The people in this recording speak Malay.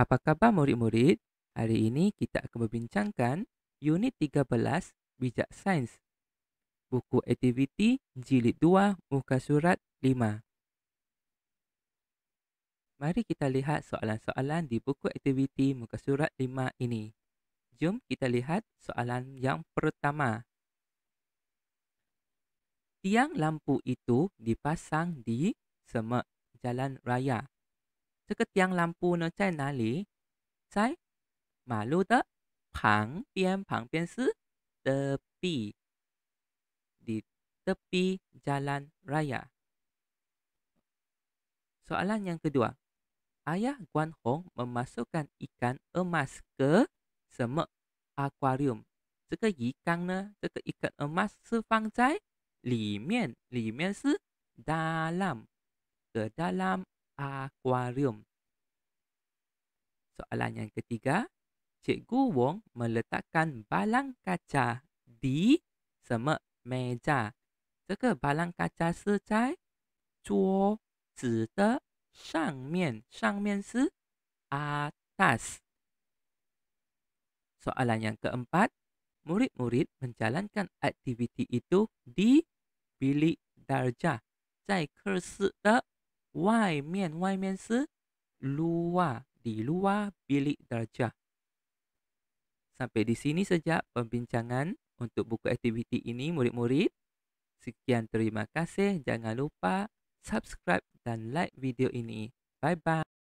Apa khabar murid-murid? Hari ini kita akan membincangkan unit 13 Bijak Sains. Buku aktiviti jilid 2 muka surat 5. Mari kita lihat soalan-soalan di buku aktiviti muka surat 5 ini. Jom kita lihat soalan yang pertama. Tiang lampu itu dipasang di semak jalan raya. 这个电蓝布呢在哪里？在马路的旁边，旁边是 the b the the b jalan raya。Soalan yang kedua, ayah Guan Hong memasukkan ikan emas ke semak akuarium. Jika ikan ne, jika ikan emas sifang cai, li mian, li mian si dalam, ke dalam akuarium. Soalan yang ketiga, Cikgu Wong meletakkan balang kaca di semak meja. Jika balang kaca secai, cuo zide shang mian, shang mian si atas. Soalan yang keempat, murid-murid menjalankan aktiviti itu di bilik darjah. Zai kersi de 外面外面是 luar di luar bilik darjah. Sampai di sini saja pembincangan untuk buku aktiviti ini murid-murid. Sekian terima kasih. Jangan lupa subscribe dan like video ini. Bye-bye.